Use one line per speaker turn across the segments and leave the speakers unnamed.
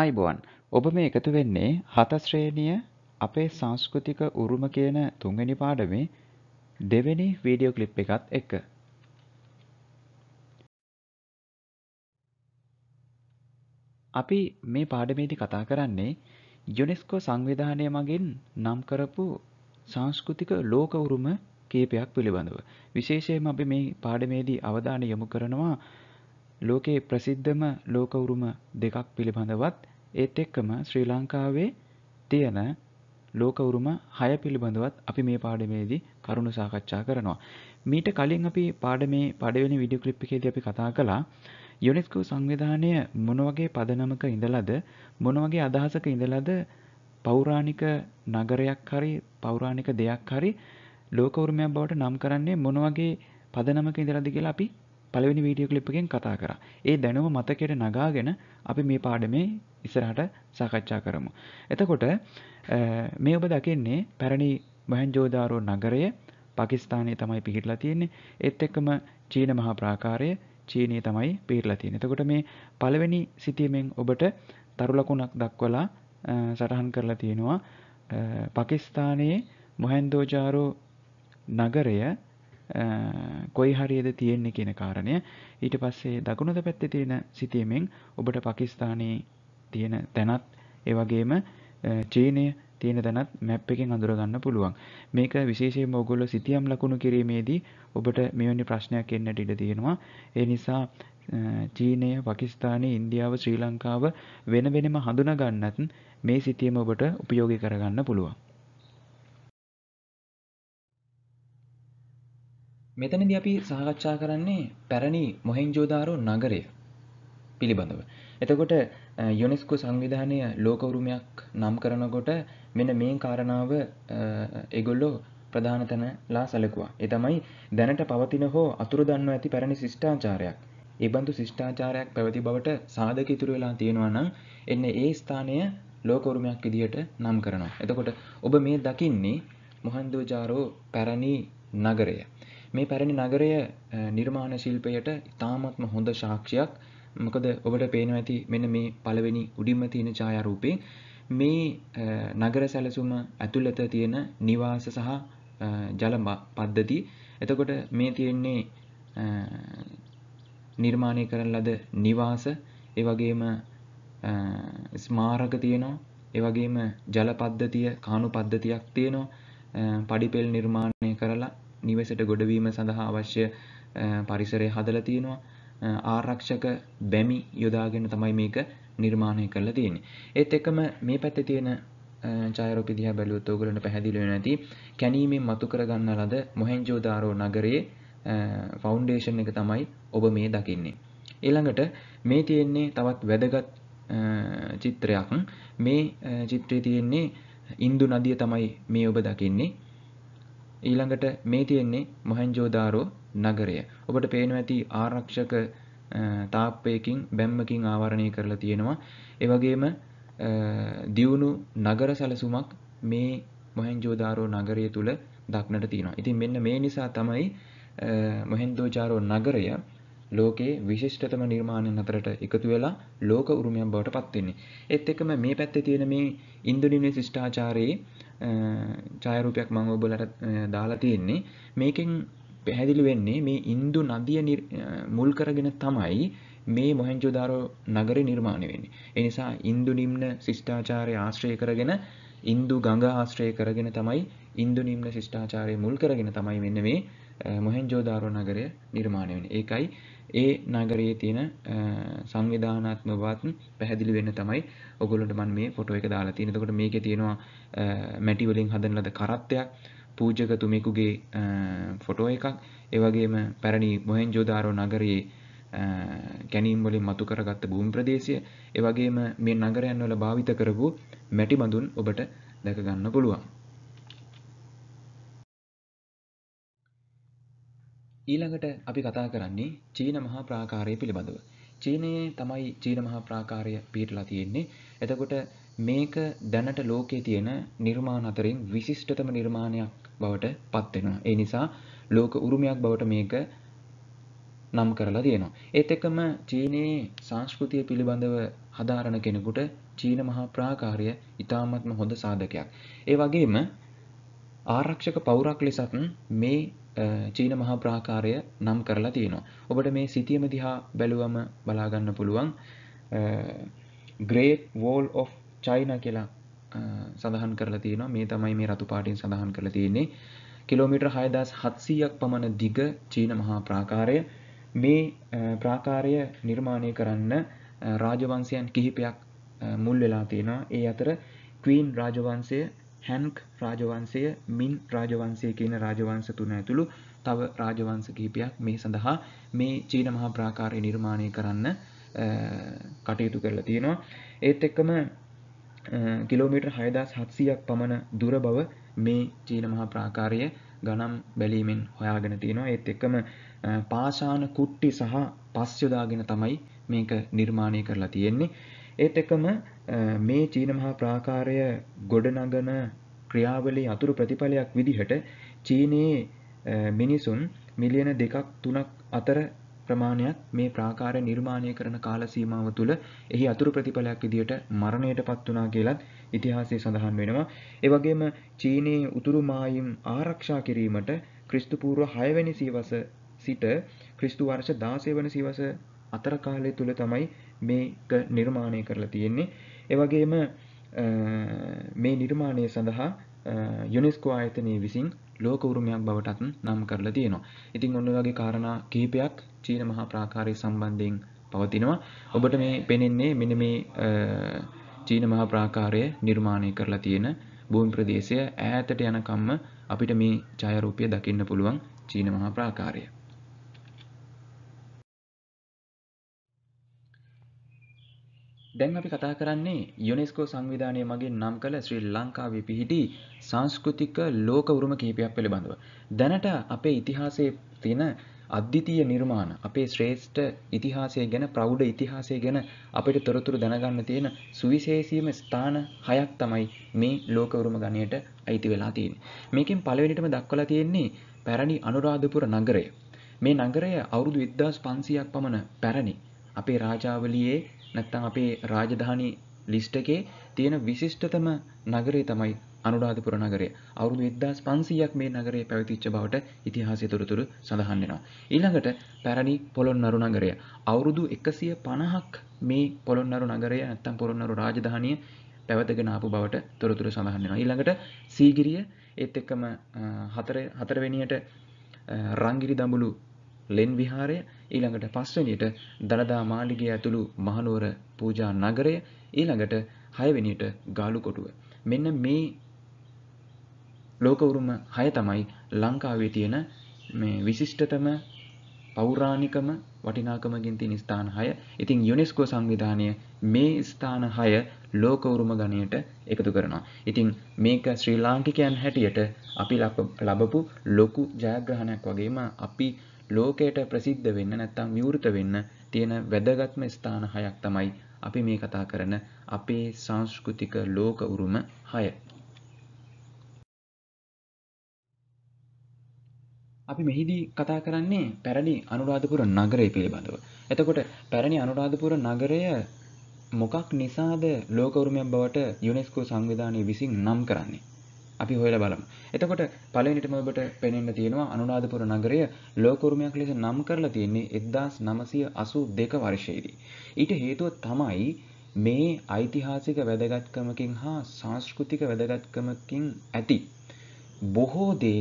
ආයිබෝන් ඔබ මේ එකතු වෙන්නේ හත ශ්‍රේණිය අපේ සංස්කෘතික උරුම කියන තුන්වෙනි පාඩමේ දෙවෙනි වීඩියෝ ක්ලිප් එකත් එක්ක. අපි මේ පාඩමේදී කතා කරන්නේ යුනෙස්කෝ සංවිධානය මගින් නම් කරපු සංස්කෘතික ලෝක උරුම කීපයක් පිළිබඳව. විශේෂයෙන්ම අපි මේ පාඩමේදී අවධානය යොමු කරනවා ලෝකයේ ප්‍රසිද්ධම ලෝක උරුම දෙකක් පිළිබඳවත් ඒත් එක්කම ශ්‍රී ලංකාවේ තියෙන ලෝක උරුම 6 පිළිබඳවත් අපි මේ පාඩමේදී කරුණු සාකච්ඡා කරනවා. මීට කලින් අපි පාඩමේ පළවෙනි වීඩියෝ ක්ලිප් එකේදී අපි කතා කළා යුනෙස්කෝ සංවිධානය මොන වගේ පදනමක ඉඳලාද මොන වගේ අදහසක ඉඳලාද පෞරාණික නගරයක් හරි පෞරාණික දෙයක් හරි ලෝක උරුමයක් බවට නම් කරන්නේ මොන වගේ පදනමක ඉඳලාද කියලා අපි පළවෙනි වීඩියෝ ක්ලිප් එකෙන් කතා කරා. ඒ දැනුම මතකයට නගාගෙන අපි මේ පාඩමේ ඉස්සරහට සාකච්ඡා කරමු. එතකොට මේ ඔබ දකින්නේ පැරණි මොහෙන්ජෝදාරෝ නගරය පාකිස්තානයේ තමයි පිහිටලා තියෙන්නේ. ඒත් එක්කම චීන මහා ප්‍රාකාරය චීනයේ තමයි පිහිටලා තියෙන්නේ. එතකොට මේ පළවෙනි සිතියමෙන් ඔබට තරු ලකුණක් දක්වලා සටහන් කරලා තියෙනවා. පාකිස්තානයේ මොහෙන්දෝජාරෝ නගරය කොයි හරියද තියෙන්නේ කියන කාරණය ඊට පස්සේ දකුණුද පැත්තේ තියෙන සිතීමෙන් ඔබට පකිස්ථානයේ තියෙන තැනත් ඒවගේම චීනය තියෙන තැනත් මැප් එකෙන් අඳුරගන්න පුළුවන් මේක විශේෂයෙන් ඔගොල්ලො සිතියම් ලකුණු කිරීමේදී ඔබට මෙවැනි ප්‍රශ්නයක් එන්නට ඉඩ තියෙනවා ඒ නිසා චීනය පකිස්ථානය ඉන්දියාව ශ්‍රී ලංකාව වෙන වෙනම හඳුනගන්නත් මේ සිතියම ඔබට උපයෝගි කරගන්න පුළුවන් මෙතනද අපි සහකච්ඡා කරන්නේ පැරණි මොහෙන්ජෝදාරෝ නගරය පිළිබඳව. එතකොට යුනෙස්කු සංවිධානය ලෝකවරුමයක් නම් කරනකොට මෙන මේ කාරණාව එගොල්ලෝ ප්‍රධානතනලා සැලකුවා. එතමයි දැනට පවතින හෝ අතුරුදන්ව ඇති පැරණි ශිෂ්ඨාචාරයක්. ඒබඳු ශිෂ්ඨාචාරයක් පැවති බවට සාධක ඉතුරු වෙලා තියෙනවා නම් එන්න ඒ ස්ථානය ලෝකවරුමයක් විදිහට නම් කරනවා. එතකොට ඔබ මේ දකින්නේ මොහන්දෝජාරෝ පැරණි නගරය. මේ පැරණි නගරය නිර්මාණ ශිල්පයට ඉතාමත්ම හොඳ ශාක්ෂයක් මොකද ඔබට පේන ඇති මෙන්න මේ පළවෙනි උඩින්ම තියෙන ඡායාරූපේ මේ නගර සැලසුම ඇතුළත තියෙන නිවාස සහ ජල පද්ධති එතකොට මේ තියෙන්නේ නිර්මාණය කරන ලද නිවාස එවගේම ස්මාරක තියෙනවා එවගේම ජල පද්ධතිය කානු පද්ධතියක් තියෙනවා පඩිපෙල් නිර්මාණය කරලා නිවසට ගොඩවීම සඳහා අවශ්‍ය පරිසරය හදල තියෙනවා ආරක්ෂක බැමි යොදාගෙන තමයි මේක නිර්මාණය කරලා තියෙන. ඒත් එකම මේ පැත්ත තියෙන චායරෝපිදිහ බැලුවොත් ඔයගලන්ට පැහැදිලි වෙන ඇති කැණීමෙන් මතු කරගන්න ලද මොහෙන්ජෝදාරෝ නගරයේ ෆවුන්ඩේෂන් එක තමයි ඔබ මේ දකින්නේ. ඊළඟට මේ තියෙන්නේ තවත් වැදගත් චිත්‍රයක්. මේ චිත්‍රයේ තියෙන්නේ ඉන්දු නදිය තමයි මේ ඔබ දකින්නේ. ඊළඟට මේ තියෙන්නේ මොහන්ජෝදාරෝ නගරය. ඔබට පේනවා ඇති ආරක්ෂක තාප්පයකින් බැම්මකින් ආවරණය කරලා තියෙනවා. ඒ වගේම දියුණු නගර සැලසුමක් මේ මොහන්ජෝදාරෝ නගරය තුල දක්නට තියෙනවා. ඉතින් මෙන්න මේ නිසා තමයි මොහෙන්දෝජාරෝ නගරය ලෝකයේ විශිෂ්ටතම නිර්මාණයන් අතරට එකතු වෙලා ලෝක උරුමයක් බවට පත් වෙන්නේ. ඒත් එක්කම මේ පැත්තේ තියෙන මේ ඉන්දුනීසිය ශිෂ්ටාචාරයේ ජයරූපයක් මං ඔබලට දාලා තියෙන්නේ මේකෙන් පැහැදිලි වෙන්නේ මේ ඉන්දු නදිය මුල් කරගෙන තමයි මේ මොහන්ජෝදාරෝ නගර නිර්මාණය වෙන්නේ. එනිසා ඉන්දු නිම්න ශිෂ්ඨාචාරය ආශ්‍රය කරගෙන ඉන්දු ගඟ ආශ්‍රය කරගෙන තමයි ඉන්දු නිම්න ශිෂ්ඨාචාරය මුල් කරගෙන තමයි මෙන්න මේ මොහන්ජෝදාරෝ නගරය නිර්මාණය වෙන්නේ. ඒකයි ඒ නගරයේ තියෙන සංවිධානාත්ම බවත් පැහැදිලි වෙන්න තමයි ඔගොල්ලන්ට මම මේ ෆොටෝ එක දාලා තියෙන්නේ. එතකොට මේකේ තියෙනවා මැටි වලින් හදන ලද කරත්තයක්, පූජකතුමෙකුගේ ෆොටෝ එකක්, ඒ වගේම පැරණි මොහෙන්ජෝදාරෝ නගරයේ කැනීම් වලින් මතු කරගත්ත භූමි ප්‍රදේශය, ඒ වගේම මේ නගරයන් වල භාවිත කරපු මැටි බඳුන් ඔබට දැක ගන්න පුළුවන්. ඊළඟට අපි කතා කරන්නේ චීන මහා ප්‍රාකාරය පිළිබඳව. චීනයේ තමයි චීන මහා ප්‍රාකාරය පිහිටලා තියෙන්නේ. එතකොට මේක දැනට ලෝකයේ තියෙන නිර්මාණ අතරින් විශිෂ්ටතම නිර්මාණයක් බවට පත් වෙනවා. ඒ නිසා ලෝක උරුමයක් බවට මේක නම් කරලා තියෙනවා. ඒත් එක්කම චීනයේ සංස්කෘතිය පිළිබඳව හදාරන කෙනෙකුට චීන මහා ප්‍රාකාරය ඉතාමත්ම හොඳ සාධකයක්. ඒ වගේම ආරක්ෂක පවුරක් ලෙසත් මේ චීන මහා ප්‍රාකාරය නම් කරලා තියෙනවා. ඔබට මේ සිතියම දිහා බැලුවම බලාගන්න පුළුවන් ග්‍රේට් වෝල් of චයින කියලා සඳහන් කරලා තියෙනවා මේ තමයි මේ රතුපාටින් සඳහන් කරලා තියෙන්නේ කිලෝමීටර් 6700ක් පමණ දිග චීන මහා ප්‍රාකාරය මේ ප්‍රාකාරය නිර්මාණය කරන්න රාජවංශයන් කිහිපයක් මුල් වෙලා තියෙනවා ඒ අතර ක්වීන් රාජවංශය හැන්ක් රාජවන්සය මින් රාජවන්සය කියන රාජවන්ස තුන ඇතුළු තව රාජවන්ස කීපයක් මේ සඳහා මේ චීන මහා ප්‍රාකාරය නිර්මාණය කරන්න කටයුතු කරලා තියෙනවා ඒත් එක්කම කිලෝමීටර් හයදස් හත්සියක් පමණ දුර බව මේ චීන මහා ප්‍රාකාරය ගනම් බැලීමෙන් හොයාගෙන තියෙනවා ඒත් එක්කම පාශාන කුට්ටි සහ පස්යොදාගෙන තමයි මේක නිර්මාණය කරලා තියෙන්නේ ඒත් එකම මේ චීන මහා ප්‍රාකාරය ගොඩනගන ක්‍රියාවලේ අතුරු ප්‍රතිඵලයක් විදිහට චීනයේ මිනිසුන් මිලියන දෙකක් තුනක් අතර ප්‍රමාණයක් මේ ප්‍රාකාරය නිර්මාණය කරන කාලසීමාව තුළ එහි අතුරු ප්‍රතිඵලයක් විදිහට මරණයට පත් වනා කියලත් ඉතිහාසය සඳහන් වෙනවා. එවගේම චීනයේ උතුරුමායිම් ආරක්ෂා කිරීමට ක්‍රිස්තුපූර්ව හයවැනි සීවස සිට ක්‍රිස්තු වර්ෂ දාසය වන සීවස අතර කාලය තුළ තමයි මේක නිර්මාණය කරලා තියෙන්නේ එවගේම මේ නිර්මාණය සඳහා යුනිස්කෝ ආයතනය විසින් ලෝක උරුමයක් බවටත් නම් කරලා තියෙනවා ඉතින් ඔන්න වගේ කාරණා කීපයක් චීන මහා ප්‍රාකාරය සම්බන්ධයෙන් පවතිනවා ඔබට මේ පෙනෙන්නේ මෙන මේ චීන මහා ප්‍රාකාරය නිර්මාණය කරලා තියෙන භූමි ප්‍රදේශය ඈතට යනකම්ම අපිට මේ ඡායාරූපය දකින්න පුළුවන් චීන මහා ප්‍රාකාරය දැන් අපි කතා කරන්නේ යුනෙස්කෝ සංවිධානය මගින් නම් කළ ශ්‍රී ලංකාවේ පිහිටි සංස්කෘතික ලෝක උරුම කිහිපයක් පිළිබඳව. දැනට අපේ ඉතිහාසයේ තියෙන අද්විතීය නිර්මාණ, අපේ ශ්‍රේෂ්ඨ ඉතිහාසය ගැන, ප්‍රෞಢ ඉතිහාසය ගැන අපිට තොරතුරු දැනගන්න තියෙන සුවිශේෂීම ස්ථාන හයක් තමයි මේ ලෝක උරුම ගණයට අයිති වෙලා තියෙන්නේ. මේකෙන් පළවෙනිටම දක්වලා තියෙන්නේ පැරණි අනුරාධපුර නගරය. මේ නගරය අවුරුදු 1500ක් පමණ පැරණි. අපේ රාජාවලියේ නැත්තං අපේ රාජධානි ලිස්ට එකේ තියෙන විශිෂ්ටතම නගරේ තමයි අනුරාධපුර නගරය. අවුරුදු 1500ක් මේ නගරය පැවතිච්ච බවට ඉතිහාසය තොරතුරු සඳහන් වෙනවා. ඊළඟට පැරණි පොළොන්නරු නගරය. අවුරුදු 150ක් මේ පොළොන්නරු නගරය නැත්තම් පොළොන්නරු රාජධානිය පැවතගෙන ආපු බවට තොරතුරු සඳහන් වෙනවා. ඊළඟට සීගිරිය ඒත් එක්කම හතර හතරවෙනියට රංගිරි දඹුලු ලෙන් විහාරය ඊළඟට පස්වැනියට දළදා මාලිගය ඇතුළු මහනුවර පූජා නගරය ඊළඟට හයවෙනියට ගාලු කොටුව. මෙන්න මේ ලෝකවරුම හය තමයි ලංකාවේ තියෙන මේ විශිෂ්ටතම පෞරාණිකම වටිනාකමගින් තියෙන ස්ථාන 6. ඉතින් යුනෙස්කෝ සංවිධානය මේ ස්ථාන 6 ලෝක උරුම ගණයට එකතු කරනවා. ඉතින් මේක ශ්‍රී ලාංකිකයන් හැටියට අපි ලබපු ලොකු ජයග්‍රහණයක් වගේම අපි ලෝකයට ප්‍රසිද්ධ වෙන්න නැත්තම් විවෘත වෙන්න තියෙන වැදගත්ම ස්ථාන හයක් තමයි අපි මේ කතා කරන අපේ සංස්කෘතික ලෝක උරුම හය. අපි මෙහිදී කතා කරන්නේ පැරණි අනුරාධපුර නගරය පිළිබඳව. එතකොට පැරණි අනුරාධපුර නගරය මොකක් නිසාද ලෝක උරුමයක් බවට යුනෙස්කෝ සංවිධානය විසින් නම් කරන්නේ. අපි හොයලා බලමු. එතකොට පළවෙනිටම ඔබට පෙනෙන්න තියෙනවා අනුරාධපුර නගරය ලෝකුරුමයක් ලෙස නම් කරලා තියෙන්නේ 1982 වර්ෂයේදී. ඊට හේතුව තමයි මේ ඓතිහාසික වැදගත්කමකින් හා සංස්කෘතික වැදගත්කමකින් ඇති බොහෝ දේ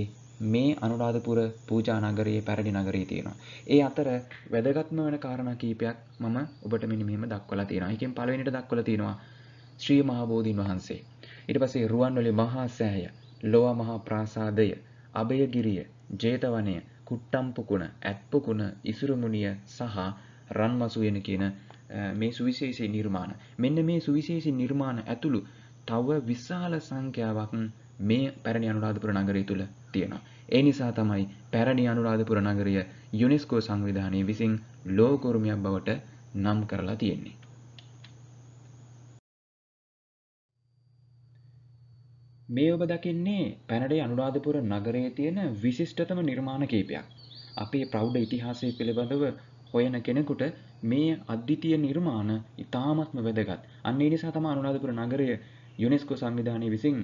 මේ අනුරාධපුර පූජා නගරයේ පැරණි නගරයේ තියෙනවා. ඒ අතර වැදගත්ම වෙන කාරණා කීපයක් මම ඔබට මෙන්න මෙහෙම දක්වලා තියෙනවා. එකෙන් පළවෙනිට දක්වලා තියෙනවා ශ්‍රී මහබෝධින් වහන්සේ. ඊට පස්සේ රුවන්වැලි මහා සෑය, ලෝවා මහා ප්‍රාසාදය, අබේගිරිය, ජේතවනය, කුට්ටම්පුකුණ, ඇත්පුකුණ, ඉසුරුමුණිය සහ රන්මසුයන කියන මේ සුවිශේෂී නිර්මාණ. මෙන්න මේ සුවිශේෂී නිර්මාණ ඇතුළු තව විශාල සංඛ්‍යාවක් මේ පැරණි අනුරාධපුර නගරය තුළ තියෙනවා. ඒ නිසා තමයි පැරණි අනුරාධපුර නගරය යුනෙස්කෝ සංවිධානය විසින් ලෝක උරුමයක් බවට නම් කරලා තියෙන්නේ. මේ ඔබ දකින්නේ පැනඩේ අනුරාධපුර නගරයේ තියෙන විශිෂ්ටතම නිර්මාණ කීපයක්. අපේ ප්‍රෞ්ඩ ඉතිහාසය පිළිබඳව හොයන කෙනෙකුට මේ අධ්‍යතිය නිර්මාණ ඉතාමත්ම වැදගත්. අන්නේ නිසා තම අනුරාධපුර නගරය යුනෙස්කෝ සංවිධානය විසින්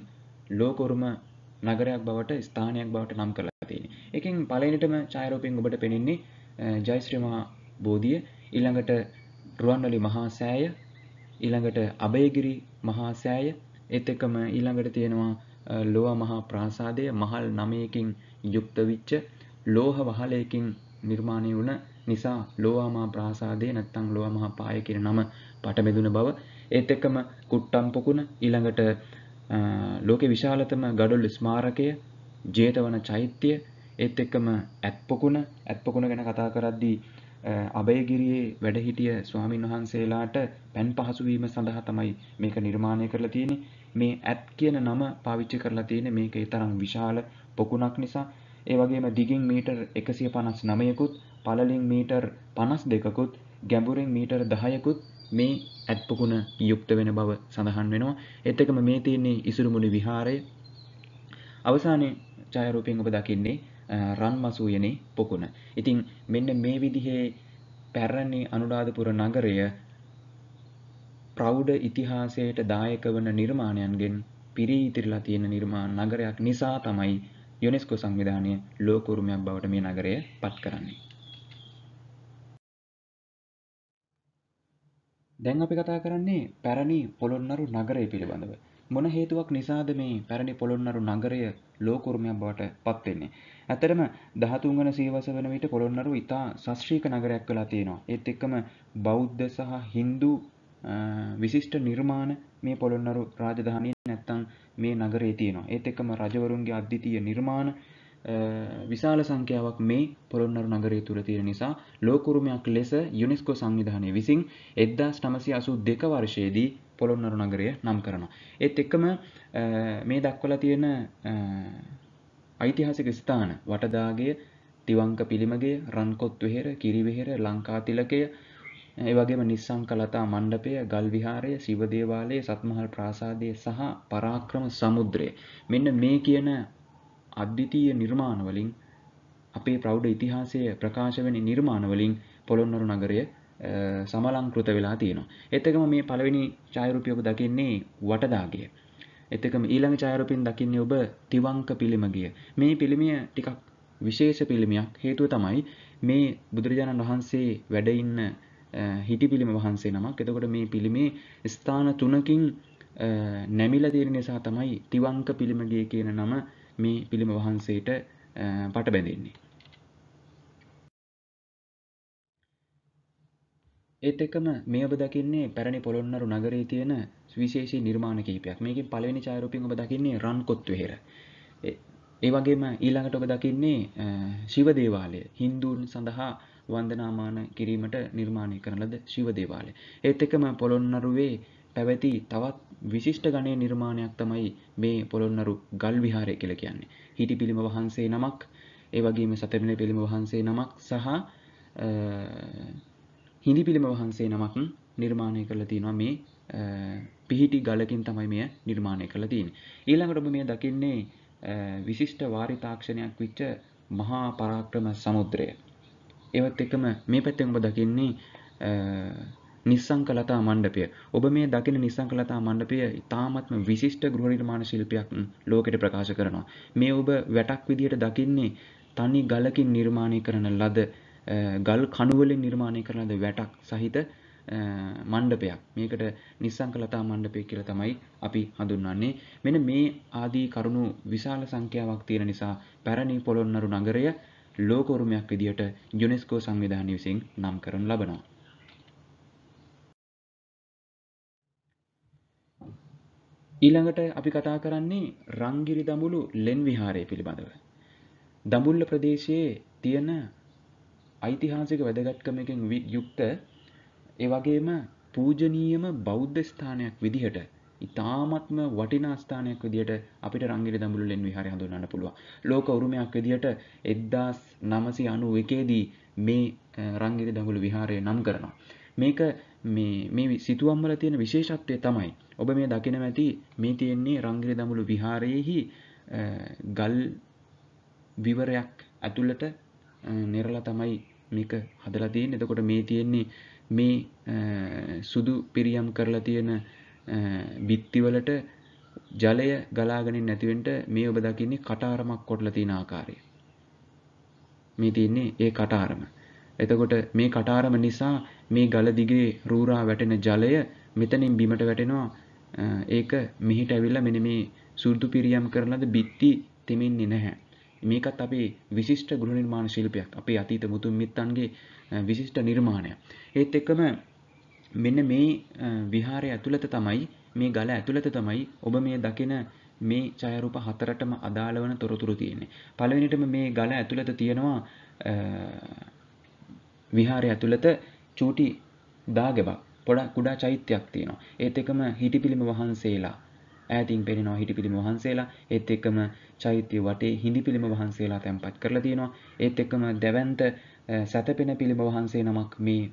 ලෝකොරුම නගරයක් බවට ස්ථානයක් බවට නම් කරලා තියෙන. එකෙන් පලනිටම චෛරෝපෙන් ඔබට පෙනෙන්නේ ජයිස්ත්‍රමා බෝධිය ඉළඟට රුවන්නලි මහා සෑය ඉළඟට අභයගිරි මහා සෑය ඒත් එකම ඊළඟට තියෙනවා ලෝව මහා ප්‍රාසාදය මහල් නමයකින් යුක්ත විච්ච ලෝහ වහලයකින් නිර්මාණය වුණ නිසා ලෝවාමා ප්‍රාසාදය නැත්තං ලෝව මහා පාය කියන නම පටබෙදුන බව ඒත් එකම කුට්ටම් පොකුණ ඊළඟට ලෝකෙ විශාලතම ගඩොල් ස්මාරකය ජේතවන චෛත්‍යය ඒත් එක්කම ඇත්පොකුණ ඇත්පොකුණ ගැන කතා කරද්දී අබයගිරියේ වැඩහිටිය ස්වාමීන් වහන්සේලාට පැන් පහසුවීම සඳහා තමයි මේක නිර්මාණය කරලා තියෙන්නේ මේ ඇත් කියන නම පාවිච්චි කරලා තියෙන මේක තරම් විශාල පොකුණක් නිසා ඒ වගේම දිගින් මීටර් එකසිය පනස් නමයකුත් පලලින් මීටර් පනස් දෙකකුත් ගැඹුරින් මීටර් දහයකුත් මේ ඇත්පකුණ යුක්ත වෙන බව සඳහන් වෙනවා එත්තකම මේ තියන්නේ ඉසුරුමුණි විහාරය අවසානය ජයරූපයෙන් ඔබ දකින්නේ රන් මසූයනේ පොකුණ ඉතින් මෙන්න මේ විදිහේ පැරණි අනුරාධපුර නගරය ප්‍රෞඩ ඉතිහාසයට දායක වන නිර්මාණයන්ගෙන් පිරී ඉතිරිලා තියෙන නිර්මාණ නගරයක් නිසා තමයි යුනෙස්කෝ සංවිධානය ලෝක උරුමයක් බවට මේ නගරය පත් කරන්නේ. දැන් අපි කතා කරන්නේ පැරණි පොළොන්නරු නගරය පිළිබඳව. මොන හේතුවක් නිසාද මේ පැරණි පොළොන්නරු නගරය ලෝක උරුමයක් බවට පත් වෙන්නේ? ඇත්තටම 13 වන සියවස වෙන විට පොළොන්නරුව ඉතා ශාස්ත්‍රීය නගරයක් වෙලා තියෙනවා. ඒත් එක්කම බෞද්ධ සහ Hindu විසිෂ්ට නිර්මාණ මේ පොළොන්නරු රාජධානී නැත්තං මේ නගරේ තියෙනවා ඒත් එක්කම රජවරුන්ගේ අධ්‍යතිය නිර්මාණ විශාල සංඛ්‍යාවක් මේ පොළොන්නරු නගරය තුළ තියෙන නිසා ලෝකුරුමයක් ලෙස යුනිස්කෝ සංවිධානය විසින් එද්දාස් නමසි අසු දෙක වර්ෂයේදී පොළොන්නරු නගරය නම් කරනවා. ඒත් එක්කම මේ දක්වලා තියෙන ඓතිහාසික ස්ථාන වටදාගේ තිවංක පිළිමගේ රන්කොත් වෙහෙර කිරිවෙහෙර ලංකා තිලකය ඒවගේම නිස්සං කලතා මණ්ඩපය ගල් විහාරය සිවදේවාලය සත්මහල් ප්‍රාසාදය සහ පරාක්‍රම සමුද්‍රය මෙන්න මේ කියන අද්විතීය නිර්මාණවලින් අපේ ප්‍රෞඩ ඉතිහාසය ප්‍රකාශ වෙන නිර්මාණවලින් පොළොන්නරු නගරය සමලංකෘත වෙලා තියෙනවා. එතකම මේ පළවෙනි ඡායරූපය ඔබ දකින්නේ වටදාගය. එතකම ඊළඟ ඡායරූපයෙන් දකින්නේ ඔබ තිවංක පිළිමගිය. මේ පිළිමය ටිකක් විශේෂ පිළිමයක්. හේතුව තමයි මේ බුදුරජාණන් වහන්සේ වැඩ ඉන්න හිටි පිළිම වහන්සේ නමක් එතකොට මේ පිළිමේ ස්ථාන තුනකින් නැමිල තියෙන නිසා තමයි තිවංක පිළිමගේ කියන නම මේ පිළිම වහන්සේට පට බැඳෙන්නේ. ඒත් එක්කම මේ ඔබ දකින්නේ පැරණි පොළොන්නරු නගරයේ තියෙන විශේෂී නිර්මාණ කිහිපයක්. මේකෙන් පළවෙනි ඡායාරූපයෙන් ඔබ දකින්නේ රන්කොත් වෙහෙර. ඒ වගේම ඊළඟට ඔබ දකින්නේ ශිව දේවාලය. Hinduන් සඳහා වන්දනාමාන කිරීමට නිර්මාණය කරන ලද ශිව දේවාලය. ඒත් එක්කම පොළොන්නරුවේ පැවති තවත් විශිෂ්ට ගණයේ නිර්මාණයක් තමයි මේ පොළොන්නරු ගල් විහාරය කියලා කියන්නේ. හිටි පිළිම වහන්සේ නමක්, ඒ වගේම සතරිණ පිළිම වහන්සේ නමක් සහ හිඳි පිළිම වහන්සේ නමක් නිර්මාණය කරලා තියෙනවා මේ පිහිටි ගලකින් තමයි මෙය නිර්මාණය කරලා තියෙන්නේ. ඊළඟට ඔබ මෙය දකින්නේ විශිෂ්ට වාරිතාක්ෂණයක් විච්ච මහා පරාක්‍රම සමුද්‍රය. ඒවත් එකම මේ පැත්තෙන් ඔබ දකින්නේ නිස්සංක ලතා මණ්ඩපය. ඔබ මේ දකින නිස්සංක ලතා මණ්ඩපය ඉතාමත්ම විශිෂ්ට ගෘහ නිර්මාණ ශිල්පයක් ලෝකෙට ප්‍රකාශ කරනවා. මේ ඔබ වැටක් විදියට දකින්නේ තනි ගලකින් නිර්මාණය කරන ලද ගල් කණුවලින් නිර්මාණය කරන ලද වැටක් සහිත මණ්ඩපයක්. මේකට නිස්සංක ලතා මණ්ඩපය කියලා තමයි අපි හඳුන්වන්නේ. මෙන්න මේ ආදී කරුණු විශාල සංඛ්‍යාවක් තියෙන නිසා පැරණි පොළොන්නරු නගරය ලෝකෝරුමයක් විදිහට යුනෙස්කෝ සංවිධානය විසින් නම් කරනු ලබනවා. ඊළඟට අපි කතා කරන්නේ රංගිරි දඹුළු ලෙන් විහාරය පිළිබඳව. දඹුල්ල ප්‍රදේශයේ තියෙන ඓතිහාසික වැදගත්කමකින් යුක්ත ඒ වගේම පූජනීයම බෞද්ධ ස්ථානයක් විදිහට ඉතාමත්ම වටිනා ස්ථානයක් විදිහට අපිට රංගිර දඹුල්ලෙන් විහාරය හඳුන්වන්න පුළුවන්. ලෝක උරුමයක් විදිහට 1991 දී මේ රංගිර දඹුල්ල විහාරය නම් කරනවා. මේක මේ මේ සිතුවම් වල තියෙන විශේෂත්වය තමයි ඔබ මේ දකින ඇති මේ තියෙන්නේ රංගිර දඹුල්ල විහාරයේහි ගල් විවරයක් ඇතුළට නිරලා තමයි මේක හදලා තියෙන්නේ. එතකොට මේ තියෙන්නේ මේ සුදු පිරියම් කරලා තියෙන බිත්තිවලට ජලය ගලාගනින් නැතිවෙන්ට මේ ඔබ දකින්නේ කටාරමක් කොටලා තියෙන ආකාරය. මේ තියෙන්නේ ඒ කටාරම. එතකොට මේ කටාරම නිසා මේ ගල දිගේ රූරා වැටෙන ජලය මෙතනින් බිමට වැටෙනවා ඒක මෙහිට ඇවිල්ලා මෙන්න මේ සුරුදු පිරියම් කරලද බිත්ති තෙමින්නේ නැහැ. මේකත් අපේ විශිෂ්ට ගෘහ නිර්මාණ ශිල්පයක්. අපේ අතීත මුතුන් මිත්තන්ගේ විශිෂ්ට නිර්මාණයක්. ඒත් එක්කම මෙන්න මේ විහාරය ඇතුළත තමයි මේ ගල ඇතුළත තමයි ඔබ මේ දකින මේ ඡායරූප හතරටම අදාළ වන තොරතුරු තියෙන්නේ. පළවෙනිටම මේ ගල ඇතුළත තියෙනවා විහාරය ඇතුළත චූටි දාගැබක්. පොඩා කුඩා චෛත්‍යයක් තියෙනවා. ඒත් එකම හිටිපිලිම වහන්සේලා ඈතින් පෙනෙනවා හිටිපිලිම වහන්සේලා. ඒත් එකම චෛත්‍ය වටේ හිඳිපිලිම වහන්සේලා තැන්පත් කරලා තියෙනවා. ඒත් එකම දැවැන්ත සැතපෙන පිළිම වහන්සේ නමක් මේ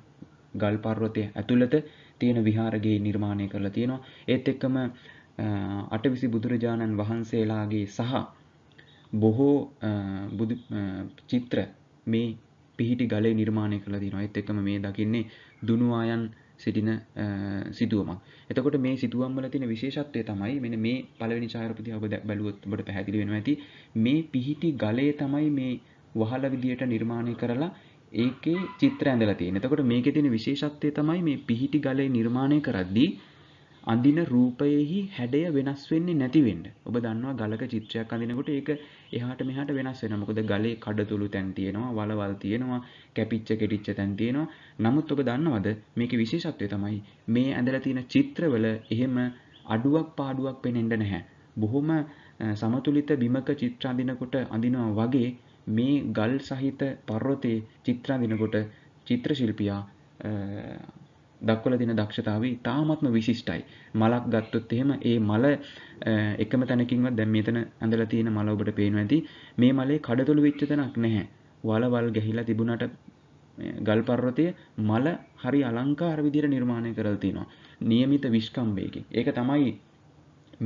ගල් පර්වතය ඇතුළත තියෙන විහාරගේ නිර්මාණය කරලා තියෙනවා. ඒත් එක්කම අටවිසි බුදුරජාණන් වහන්සේලාගේ සහ බොහෝ බුදු චිත්‍ර මේ පිහිටි ගලේ නිර්මාණය කළ දිනවා එත් එකම මේ දකින්නේ දුනුවායන් සිටින සිදුවමක් එතකොට මේ සිදුවම් වල තියෙන විශේෂත්වය තමයි මෙන්න මේ පළවෙනි ඡායාරූපදී ඔබ බැලුවොත් ඔබට පැහැදිලි වෙනවා ඇති මේ පිහිටි ගලේ තමයි මේ වහල විදියට නිර්මාණය කරලා ඒකේ චිත්‍ර ඇඳලා තියෙන. එතකොට මේකේ තියෙන විශේෂත්වය තමයි මේ පිහිටි ගලේ නිර්මාණය කරද්දී අඳින රූපයෙහි හැඩය වෙනස් වෙන්නේ නැති වෙන්න. ඔබ දන්නවා ගලක චිත්‍රයක් අඳිනකොට ඒක එහාට මෙහාට වෙනස් වෙනවා. මොකද ගලේ කඩතුළු තැන් තියෙනවා, වලවල් තියෙනවා, කැපිච්ච කෙටිච්ච තැන් තියෙනවා. නමුත් ඔබ දන්නවද මේකේ විශේෂත්වය තමයි මේ ඇඳලා තියෙන චිත්‍රවල එහෙම අඩුවක් පාඩුවක් පේනෙන්න නැහැ. බොහොම සමතුලිත බිමක චිත්‍ර අඳිනකොට අඳිනවා වගේ මේ ගල් සහිත පර්වතයේ චිත්‍රාඳිනකොට චිත්‍රශිල්පියා දක්වල දෙන දක්ෂතාව ඉතාමත්ම විශිෂ්ටයි. මලක් ගත්තොත් එහෙම ඒ මල එකම තැනකින්වත් දැන් මෙතන ඇඳලා තියෙන මල ඔබට පේනවා ඇති. මේ මලේ කඩතොළු වෙච්ච තැනක් නැහැ. වලවල් ගහිලා තිබුණාට ගල් පර්වතයේ මල හරි අලංකාර විදිහට නිර්මාණය කරලා තිනවා. નિયમિત විස්කම්බයකින්. ඒක තමයි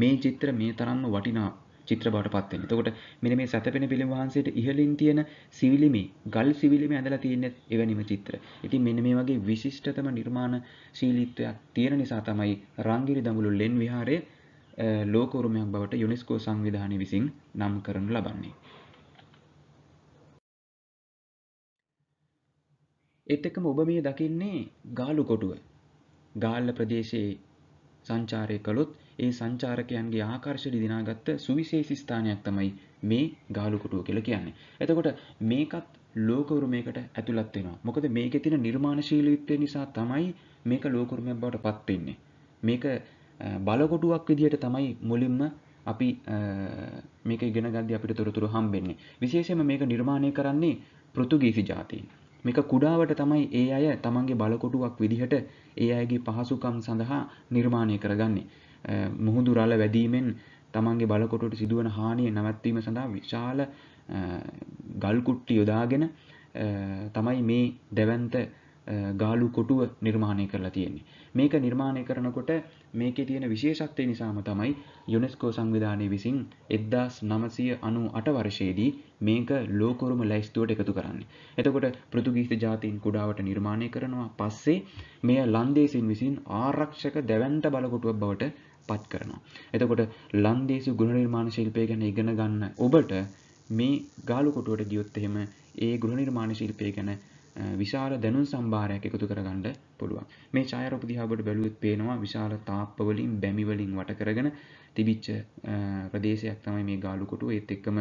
මේ චිත්‍ර මේ තරම්ම වටිනා චිත්‍ර බවට පත් වෙන්නේ. එතකොට මෙන්න මේ සතපෙන පිළිම වහන්සේට ඉහළින් තියෙන සිවිලිමේ, ගල් සිවිලිමේ ඇඳලා තියෙන එවැනිම චිත්‍ර. ඉතින් මෙන්න මේ වගේ විශිෂ්ටතම නිර්මාණ ශීලීත්වයක් තියෙන නිසා තමයි රංගිරි දඹුලු ලෙන් විහාරය ලෝක උරුමයක් බවට යුනෙස්කෝ සංවිධානය විසින් නම් කරනු ලබන්නේ. ඒත් එක්කම ඔබ මේ දකින්නේ ගාලු කොටුව. ගාල්ල ප්‍රදේශයේ සංචාරය කළොත් ඒ සංචාරකයන්ගේ ආකර්ෂණ දිනාගත්ත සුවිශේෂී ස්ථානයක් තමයි මේ ගාලුකුටුව කියලා කියන්නේ. එතකොට මේකත් ලෝකවරුමයකට ඇතුළත් වෙනවා. මොකද මේකේ තියෙන නිර්මාණශීලීත්වය නිසා තමයි මේක ලෝකවරුමයක් බවට පත් වෙන්නේ. මේක බලකොටුවක් විදිහට තමයි මුලින්ම අපි මේක ඉගෙන ගද්දී අපිට තොරතුරු හම්බෙන්නේ. විශේෂයෙන්ම මේක නිර්මාණය කරන්නේ පෘතුගීසි ජාතීන්. මේක කුඩාවට තමයි ඒ අය තමන්ගේ බලකොටුවක් විදිහට ඒ අයගේ පහසුකම් සඳහා නිර්මාණය කරගන්නේ. මුහුදු රල වැදීමෙන් තමන්ගේ බලකොටට සිදුවන හානිය නැවැත්වීම සඳහා විශාල ගල්කුට්ටි යොදාගෙන තමයි මේ දැවන්ත ගාලු කොටුව නිර්මාණය කරලා තියෙන්නේ. මේක නිර්මාණය කරනකොට මේකේ තියෙන විශේෂත්වය නිසාම තමයි යුනෙස්කෝ සංවිධානය විසින් 1998 වර්ෂයේදී මේක ලෝකෝරුම ලැයිස්තුවට එකතු කරන්නේ. එතකොට පෘතුගීසි ජාතීන් කුඩාවට නිර්මාණය කරනවා. පස්සේ මෙය ලන්දේසින් විසින් ආරක්ෂක දැවැන්ත බලකොටුවක් බවට පත් කරනවා. එතකොට ලන්දේසි ගෘහ නිර්මාණ ශිල්පය ගැන ඉගෙන ගන්න ඔබට මේ ගාලු කොටුවට ගියොත් එහෙම ඒ ගෘහ නිර්මාණ ශිල්පය ගැන විශාල දැනුම් සම්භාරයක් එකතු කරගන්න පුළුවන්. මේ ඡායාරූප දිහා ඔබට බැලුවෙත් පේනවා විශාල තාප්ප වලින් බැමි වලින් වට කරගෙන තිබිච්ච ප්‍රදේශයක් තමයි මේ ගාලු කොටුව. ඒත් එක්කම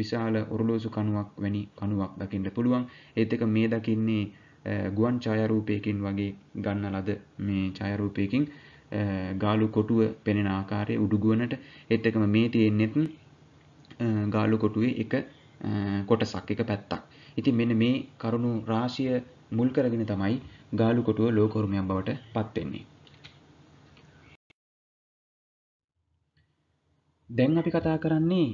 විශාල ඔරලෝසු කණුවක් වැනි කණුවක් දකින්න පුළුවන්. ඒත් එක මේ දකින්නේ ගුවන් ඡායාරූපයකින් වගේ ගන්න ලද මේ ඡායාරූපයකින් ගාලු කොටුව පෙනෙන ආකාරය උඩුගුවනට ඒත් එකම මේ තියෙන්නෙත් ගාලු කොටුවේ එක කොටසක් එක පැත්තක්. ඉතින් මෙන්න මේ කරුණු රාශිය මුල් කරගෙන තමයි ගාලු කොටුව ලෝකෝරුමයක් බවට පත් වෙන්නේ. දැන් අපි කතා කරන්නේ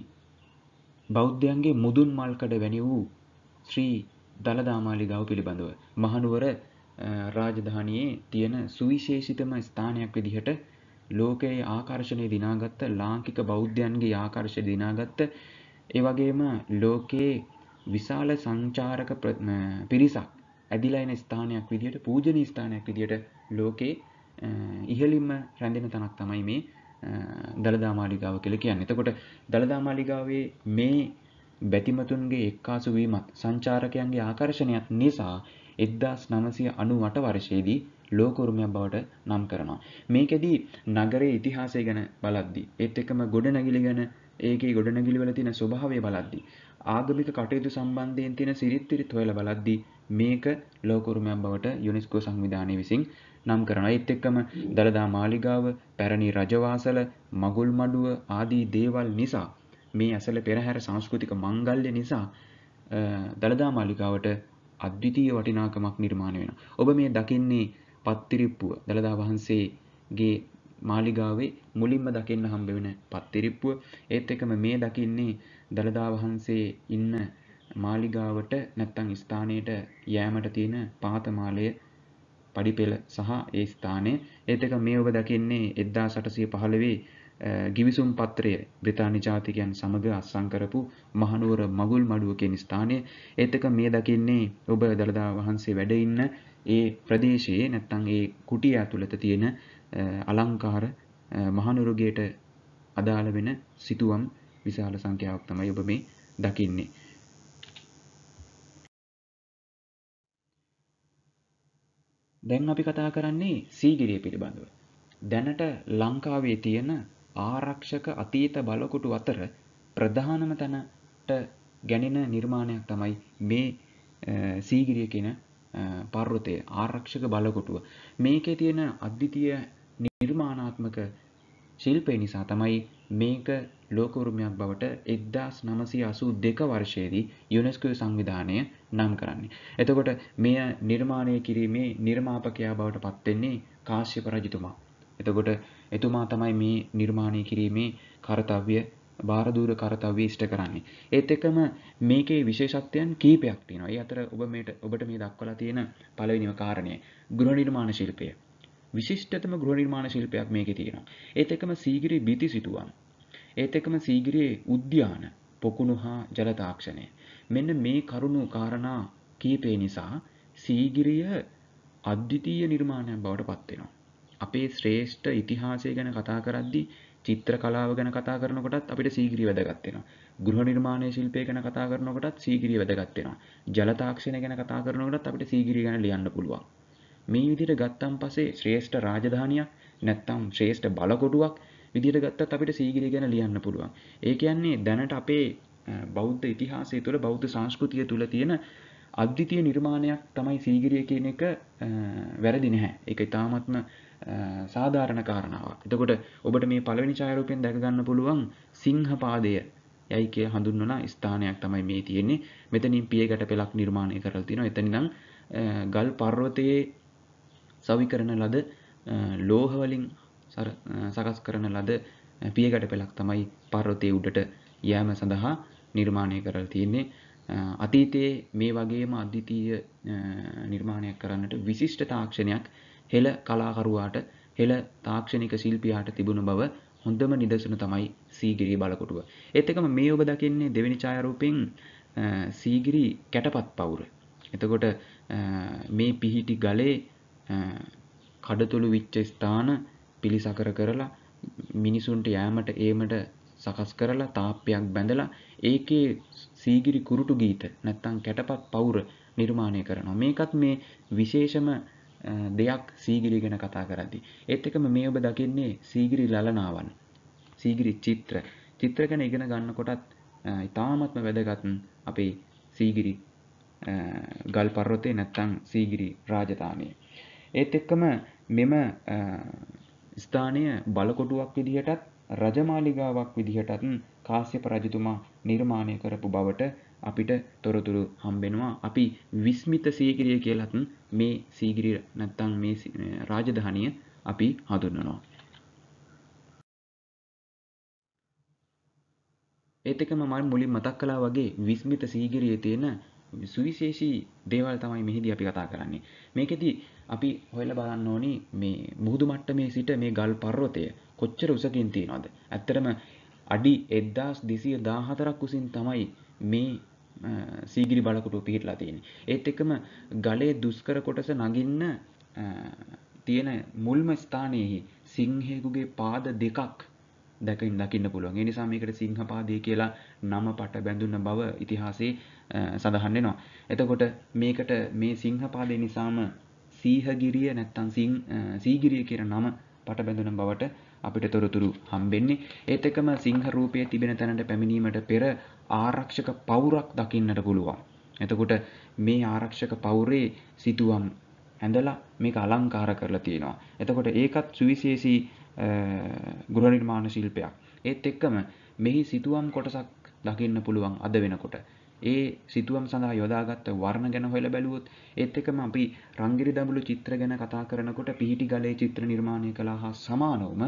බෞද්ධයන්ගේ මුදුන් මල්කඩ වැනි වූ ශ්‍රී දලදාමාලි ගාව පිළිබඳව මහනුවර රාජධානයේ තියෙන සුවිශේෂිතම ස්ථානයක් විදිහට ලෝකයේ ආකර්ශණය දිනාගත්ත ලාංකික බෞද්ධයන්ගේ ආකර්ශය දිනාගත්ත ඒ වගේම ලෝකයේ විශාල සංචාරක පිරිසක් ඇදිලා එන ස්ථානයක් විදිහට පූජනීය ස්ථානයක් විදිහට ලෝකේ ඉහළින්ම රැඳෙන තනක් තමයි මේ දළදා මාලිගාව කියලා කියන්නේ. එතකොට දළදා මාලිගාවේ මේ බැතිමතුන්ගේ එක්කාසු වීමත් සංචාරකයන්ගේ ආකර්ෂණයත් නිසා එක්දස් නමසය අනු අට වර්ෂයේදී ලෝකෝරුමයක් බවට නම් කරනවා. මේකෙදී නගරයේ ඉතිහාසය ගැන බලද්දී ඒත් එක්කම ගොඩනැගිලි ගැන ඒකේ ගොඩනැගිලි වල තියෙන ස්වභාවය බලද්දී ආගමික කටයුතු සම්බන්ධයෙන් තියෙන සිරිත් විරිත් හොයලා බලද්දී මේක ලෝකෝරුමයක් බවට යුනෙස්කෝ සංවිධානය විසින් නම් කරනවා. ඒත් එක්කම දලදා මාලිගාව, පැරණි රජවාසල, මගුල් මඩුව ආදී දේවල් නිසා මේ ඇසල පෙරහැර සංස්කෘතික මංගල්‍ය නිසා දළදා මාලිකාවට අද්විතීය වටිනාකමක් නිර්මාණය වෙනවා. ඔබ මේ දකින්නේ පත්තිරිප්පුව දළදා වහන්සේගේ මාලිගාවේ මුලින්ම දකින්න හම්බ වෙන පත්තිරිප්පුව. ඒත් එකම මේ දකින්නේ දළදා වහන්සේ ඉන්න මාලිගාවට නැත්තම් ස්ථානයට යෑමට තියෙන පාතමාලය පඩිපෙළ සහ ඒ ස්ථානය. ඒත් එක මේ ඔබ දකින්නේ 1815 ගිවිසුම් පත්‍රය බ්‍රිතානි ජාතිකයන් සමග අත්සන් කරපු මහනුවර මගුල් මඩුව කියන ස්ථානය ඒත් එක මේ දකින්නේ ඔබ දළදා වහන්සේ වැඩ ඉන්න ඒ ප්‍රදේශයේ නැත්තම් ඒ කුටිය ඇතුළත තියෙන අලංකාර මහනුවරගේට අදාළ වෙන සිතුවම් විශාල සංඛ්‍යාවක් තමයි ඔබ මේ දකින්නේ. දැන් අපි කතා කරන්නේ සීගිරිය පිළිබඳව. දැනට ලංකාවේ තියෙන ආරක්ෂක අතීත බලකොටු අතර ප්‍රධානම තැනට ගැනෙන නිර්මාණයක් තමයි මේ සීගිරිය කියන පර්වතය ආරක්ෂක බලකොටුව. මේකේ තියෙන අද්විතීය නිර්මාණාත්මක ශිල්පය නිසා තමයි මේක ලෝක උරුමයක් බවට 1982 වර්ෂයේදී යුනෙස්කෝ සංවිධානය නම් කරන්නේ. එතකොට මෙය නිර්මාණය කිරීමේ නිර්මාපකයා බවට පත් වෙන්නේ කාශ්‍යප රජතුමා. එතකොට එතුමා තමයි මේ නිර්මාණය කිරීමේ කාර්යය භාරදූර කරතව්‍ය ඉෂ්ට කරන්නේ. ඒත් එකම මේකේ විශේෂත්වයන් කීපයක් තියෙනවා. ඒ අතර ඔබ මේට ඔබට මේ දක්වලා තියෙන පළවෙනිම කාරණය ගෘහ නිර්මාණ ශිල්පය. විශිෂ්ටතම ගෘහ නිර්මාණ ශිල්පයක් මේකේ තියෙනවා. ඒත් එකම සීගිරි බිති සිටුවම්. ඒත් එකම සීගිරියේ උද්‍යාන, පොකුණු හා ජල තාක්ෂණය. මෙන්න මේ කරුණු කාරණා කීපේ නිසා සීගිරිය අද්විතීය නිර්මාණයක් බවට පත් වෙනවා. අපේ ශ්‍රේෂ්ඨ ඉතිහාසය ගැන කතා කරද්දී චිත්‍ර කලාව ගැන කතා කරනකොටත් අපිට සීගිරිය වැදගත් වෙනවා. ගෘහ නිර්මාණ ශිල්පය ගැන කතා කරනකොටත් සීගිරිය වැදගත් වෙනවා. ජල තාක්ෂණය ගැන කතා කරනකොටත් අපිට සීගිරිය ගැන ලියන්න පුළුවන්. මේ විදිහට ගත්තන් පස්සේ ශ්‍රේෂ්ඨ රාජධානියක් නැත්නම් ශ්‍රේෂ්ඨ බලකොටුවක් විදිහට ගත්තත් අපිට සීගිරිය ගැන ලියන්න පුළුවන්. ඒ කියන්නේ දැනට අපේ බෞද්ධ ඉතිහාසය තුළ බෞද්ධ සංස්කෘතිය තුළ තියෙන අද්විතීය නිර්මාණයක් තමයි සීගිරිය කියන එක වැරදි නැහැ. ඒක ඊටාත්ම සාධාරණ කාරණාවක්. එතකොට ඔබට මේ පළවෙනි ඡායාරූපයෙන් දැක ගන්න පුළුවන් සිංහපාදය යයි කිය හඳුන්වන ස්ථානයක් තමයි මේ තියෙන්නේ. මෙතනින් පිය ගැටපෙලක් නිර්මාණය කරලා තිනවා. එතන නම් ගල් පර්වතයේ සවි කරන ලද ලෝහ වලින් සකස් කරන ලද පිය ගැටපෙලක් තමයි පර්වතයේ උඩට යෑම සඳහා නිර්මාණය කරලා තියෙන්නේ. අතීතයේ මේ වගේම අද්විතීය නිර්මාණයක් කරන්නට විශිෂ්ට තාක්ෂණයක් හෙළ කලාකරුවාට හෙළ තාක්ෂණික ශිල්පියාට තිබුණු බව හොඳම නිදසුන තමයි සීගිරි බලකොටුව. ඒත් එකම මේ ඔබ දකින්නේ දෙවෙනි ඡායාරූපයෙන් සීගිරි කැටපත් පවුර. එතකොට මේ පිහිටි ගලේ කඩතුළු විච්ච ස්ථාන පිලිසකර කරලා මිනිසුන්ට යෑමට ඒමට සකස් කරලා තාප්පයක් බැඳලා ඒකේ සීගිරි කුරුටු ගීත නැත්තම් කැටපත් පවුර නිර්මාණය කරනවා. මේකත් මේ විශේෂම දෙයක් සීගිරි ගැන කතා කරද්දී. ඒත් එකම මේ ඔබ දකින්නේ සීගිරි ලලනාවන්. සීගිරි චිත්‍ර. චිත්‍ර ගැන ඉගෙන ගන්නකොටත් ඉතාමත්ම වැදගත් අපේ සීගිරි ගල් පර්වතේ නැත්තම් සීගිරි රාජධානිය. ඒත් එක්කම මෙම ස්ථානය බලකොටුවක් විදිහටත් රජමාලිගාවක් විදිහටත් කාශ්‍යප රජතුමා නිර්මාණය කරපු බවට අපිට තොරතුරු හම්බෙනවා අපි විස්මිත සීගිරිය කියලත් මේ සීගිරිය නැත්තම් මේ රාජධානිය අපි හඳුන්වනවා. ඒත් එකම මම මුලින් මතක් කළා වගේ විස්මිත සීගිරියේ තියෙන සුවිශේෂී දේවල් තමයි මෙහිදී අපි කතා කරන්නේ. මේකෙදි අපි හොයලා බලන්න ඕනි මේ මුහුදු මට්ටමේ සිට මේ ගල් පර්වතය කොච්චර උසකින් තියෙනවද? ඇත්තටම අඩි 1214ක් උසින් තමයි මේ සීගිරි බලකුටු පිහිටලා තියෙන. ඒත් එකම ගලේ දුස්කර කොටස නගින්න තියෙන මුල්ම ස්ථානයෙහි සිංහයකුගේ පාද දෙකක් දැකින් දකින්න පුළුවන්. ඒ නිසා මේකට සිංහපාදේ කියලා නම පට බැඳුන බව ඉතිහාසයේ සඳහන් වෙනවා. එතකොට මේකට මේ සිංහපාදේ නිසාම සීහගිරිය නැත්තම් සීගිරිය කියන නම පට බැඳුන බවට අපිට තොරතුරු හම්බෙන්නේ. ඒත් එකම සිංහ රූපයේ තිබෙන තැනට පැමිණීමට පෙර ආරක්ෂක පවුරක් දකින්නට පුළුවන්. එතකොට මේ ආරක්ෂක පවුරේ සිතුවම් ඇඳලා මේක අලංකාර කරලා තියෙනවා. එතකොට ඒකත් සුවිශේෂී ගෘහ නිර්මාණ ශිල්පයක්. ඒත් එක්කම මෙහි සිතුවම් කොටසක් දකින්න පුළුවන් අද වෙනකොට. ඒ සිතුවම් සඳහා යොදාගත්ත වර්ණ ගැන හොයලා බැලුවොත් ඒත් එක්කම අපි රංගිරි දඹුලු චිත්‍ර ගැන කතා කරනකොට පිහිටි ගලේ චිත්‍ර නිර්මාණය කළා හා සමානවම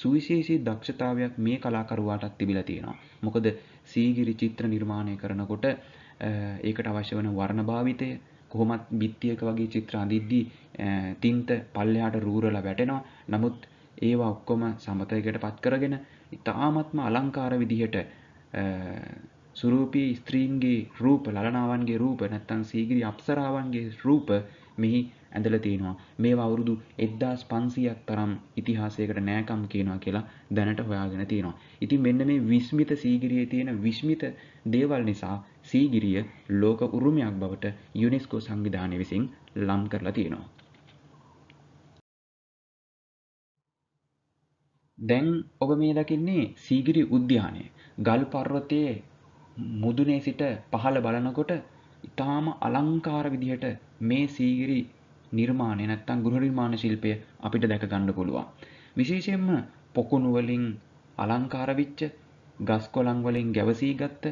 සුවිශේෂී දක්ෂතාවයක් මේ කලාකරුවාටත් තිබිලා තියෙනවා. මොකද සීගිරි චිත්‍ර නිර්මාණය කරනකොට ඒකට අවශ්‍ය වන වර්ණ භාවිතය කොහොමත් බිත්තියක වගේ චිත්‍ර අඳිද්දී තින්ත පල්ලෙහාට රූරලා වැටෙනවා. නමුත් ඒවා ඔක්කොම සමතයකට පත් කරගෙන ඉතාමත්ම අලංකාර විදිහට සුරූපී ස්ත්‍රීන්ගේ රූප, ලලනාවන්ගේ රූප, නැත්තම් සීගිරි අප්සරාවන්ගේ රූප මෙහි ඇඳල තියෙනවා මේ අවුරුදු එද්දාස් පන්සියක් තරම් ඉතිහාසයකට නෑකම් කියනවා කියලා දැනට හොයාගෙන තියෙනවා. ඉතින් මෙන්න මේ විස්මිත සීගිරියේ තියෙන විස්මිත දේවල් නිසා සීගිරිය ලෝක උරුමයක් බවට යුනෙස්කෝ සංවිධානය විසින් ලම් කරලා තියෙනවා. දැන් ඔබ මේ දකින්නේ සීගිරි උද්‍යානය. ගල් පර්වතයේ මුදුනේ සිට පහළ බලනකොට ඉතාම අලංකාර විදිහට මේ සීගිරි නිර්මාණය නැත්තම් ගෘහ නිර්මාණ ශිල්පය අපිට දැක ගන්න පුළුවන්. විශේෂයෙන්ම පොකුණු වලින් අලංකාර වෙච්ච ගස් කොළන් වලින් ගැවසී ගත්ත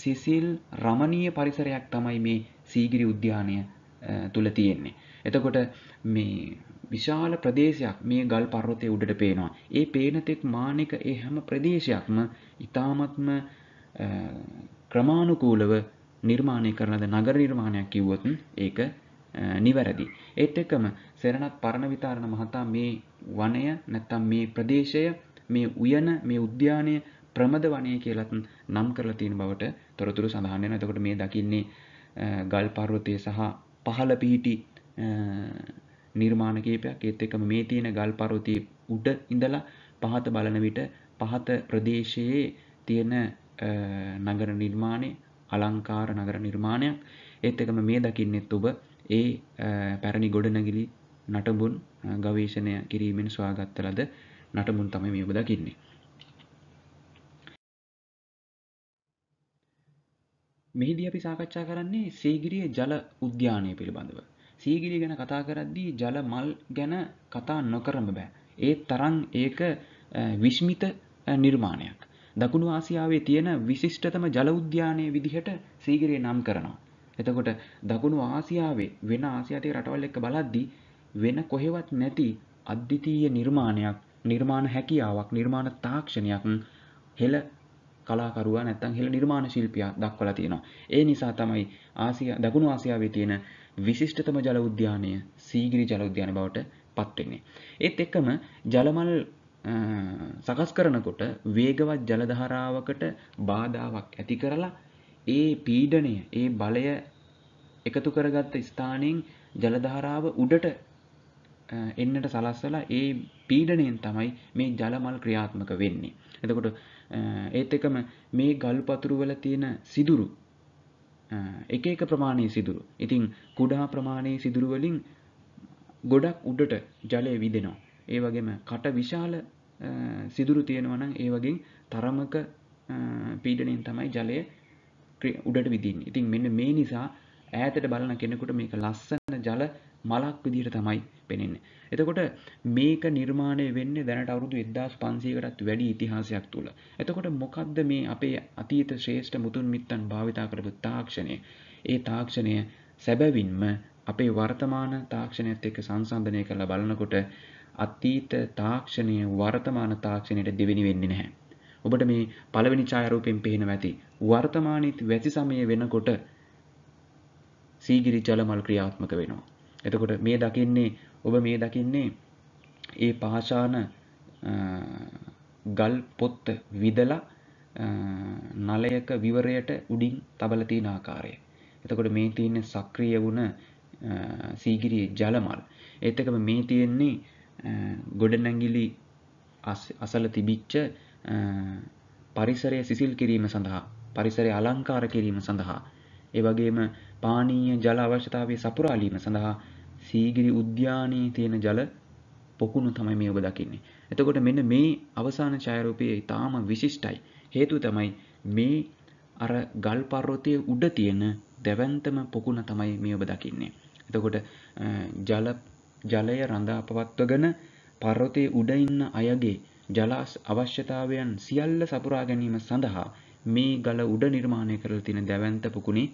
සිසිල් රමණීය පරිසරයක් තමයි මේ සීගිරි උද්‍යානය තුල තියෙන්නේ. එතකොට මේ විශාල ප්‍රදේශයක් මේ ගල් පර්වතයේ උඩට පේනවා. ඒ පේන තෙක් මානෙක ඒ හැම ප්‍රදේශයක්ම ඊ타මත්ම ක්‍රමානුකූලව නිර්මාණය කරන නගර නිර්මාණයක් කිව්වොත් ඒක නිවැරදි. ඒත් එක්කම සෙරණත් පරණවිතාරණ මහතා මේ වනය නැත්තම් මේ ප්‍රදේශය මේ උයන මේ උද්‍යානය ප්‍රමද වනය කියලත් නම් කරලා තියෙන බවට තොරතුරු සඳහන් වෙනවා. එතකොට මේ දකින්නේ ගල් පර්වතය සහ පහළ පිහිටි නිර්මාණ කීපයක්. ඒත් එක්කම මේ තියෙන ගල් පර්වතයේ උඩ ඉඳලා පහත බලන විට පහත ප්‍රදේශයේ තියෙන නගර නිර්මාණය අලංකාර නගර නිර්මාණයක්. ඒත් එක්කම මේ දකින්නෙත් ඔබ ඒ පැරණි ගොඩනැගිලි නටබුන් ගවේශණය කිරීමෙන් ස්වාගත්තලද නටබුන් තම මේ ඔබ දකින්නේ. මෙහිදී අපි සාකච්ඡා කරන්නේ සීගිරිය ජල උද්‍යානය පිළිබඳව. සීගිරිය ගැන කතා කරද්දී ජල මල් ගැන කතා නොකරම බෑ. ඒ තරම් ඒක විශ්මිත නිර්මාණයක්. දකුණු ආසියාවේ තියෙන විශිෂ්ටතම ජල උද්‍යානයේ විදිහට සීගිරිය නම් කරනවා. එතකොට දකුණු ආසියාවේ වෙන ආසියාතිය රටවල් එක්ක බලද්දී වෙන කොහෙවත් නැති අද්විතීය නිර්මාණයක් නිර්මාණ හැකියාවක් නිර්මාණ තාක්ෂණයක් හෙළ කලාකරුවා නැත්තම් හෙළ නිර්මාණ ශිල්පියා දක්වලා තියෙනවා. ඒ නිසා තමයි ආසියා දකුණු ආසියාවේ තියෙන විශිෂ්ටතම ජල උද්‍යානය සීගිරි ජල උද්‍යාන බවට පත් වෙන්නේ. ඒත් එක්කම ජලමල් සකස් කරනකොට වේගවත් ජල ධාරාවකට බාධාවක් ඇති කරලා ඒ පීඩණය ඒ බලය එකතු කරගත්ත ස්ථානයෙන් ජලධාරාව උඩට එන්නට සලස්සලා ඒ පීඩණයෙන් තමයි මේ ජලමල් ක්‍රියාත්මක වෙන්නේ. එතකොට ඒත් එකම මේ ගල් පතුරු වල තියෙන සිදුරු එක එක ප්‍රමාණයේ සිදුරු. ඉතින් කුඩා ප්‍රමාණයේ සිදුරු වලින් ගොඩක් උඩට ජලය විදෙනවා. ඒ වගේම කට විශාල සිදුරු තියෙනවා නම් ඒ වගේ තරමක පීඩණයෙන් තමයි ජලය උඩට විදින් ඉතින් මෙන්න මේ නිසා ඈතට බලන කෙනෙකුට මේක ලස්සන ජල මලක් විදිහට තමයි පෙනෙන්නේ. එතකොට මේක නිර්මාණය වෙන්නේ දැනට අවුරුදු 1500කටත් වැඩි ඉතිහාසයක් තුල. එතකොට මොකද්ද මේ අපේ අතීත ශ්‍රේෂ්ඨ මුතුන් මිත්තන් භාවිතා කරපු තාක්ෂණය? ඒ තාක්ෂණය සැබවින්ම අපේ වර්තමාන තාක්ෂණයත් එක්ක සංසන්දනය කරලා බලනකොට අතීත තාක්ෂණය වර්තමාන තාක්ෂණයට දෙවෙනි වෙන්නේ නැහැ. ඔබට මේ පළවෙනි ඡායාරූපයෙන් පේනවා ඇති. වර්තමානයේ වැසි සමය වෙනකොට සීගිරි ජලමල් ක්‍රියාත්මක වෙනවා. එතකොට මේ දකින්නේ ඔබ මේ දකින්නේ ඒ පාෂාණ ගල් පොත්ත විදලා නලයක විවරයට උඩින් තබලා තියෙන ආකාරය. එතකොට මේ තියෙන්නේ සක්‍රීය වුණ සීගිරි ජලමල්. ඒත් එකම මේ තියෙන්නේ ගොඩනැගිලි අසල තිබිච්ච පරිසරය සිසිල් කිරීම සඳහා පරිසරය අලංකාර කිරීම සඳහා ඒවගේම පානීය ජල අවශ්‍යතාවය සපුරාලීම සඳහා සීගිරි උද්‍යානයේ තියෙන ජල පොකුණු තමයි මේ ඔබ දකින්නේ. එතකොට මෙන්න මේ අවසාන ඡායාරූපය ඊටාම විශිෂ්ටයි. හේතුව තමයි මේ අර ගල් පර්වතයේ උඩ තියෙන දැවැන්තම පොකුණ තමයි මේ ඔබ දකින්නේ. එතකොට ජල ජලය රඳා පවත්වගෙන පර්වතයේ උඩ ඉන්න අයගේ ජලාශ අවශ්‍යතාවයන් සියල්ල සපුරා ගැනීම සඳහා මේ ගල උඩ නිර්මාණය කරලා තියෙන දැවැන්ත පුකුණේ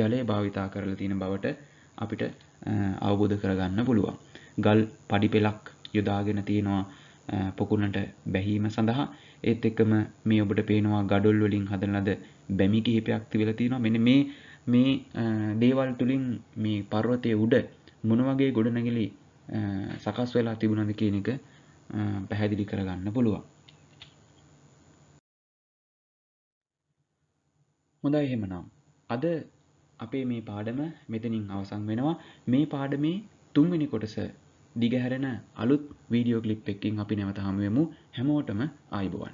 ජලය භාවිතා කරලා තියෙන බවට අපිට අවබෝධ කරගන්න පුළුවන්. ගල් පඩි පෙලක් යොදාගෙන තියෙනවා පොකුණට බැහීම සඳහා ඒත් එක්කම මේ ඔබට පේනවා ගඩොල් වලින් හදන ලද බැමි කිහිපයක් තිබිලා තියෙනවා. මෙන්න මේ මේ දේවල් තුලින් මේ පර්වතයේ උඩ මොන වගේ ගොඩනැගිලි සකස් වෙලා තිබුණාද කියන එක පැහැදිලි කරගන්න පුළුවන්. හොඳයි එහෙමනම් අද අපේ මේ පාඩම මෙතනින් අවසන් වෙනවා මේ පාඩමේ තුන්වෙනි කොටස දිගහැරෙන අලුත් වීඩියෝ ක්ලිප් එකකින් අපි නැවත හමුවෙමු හැමෝටම ආයිබෝවන්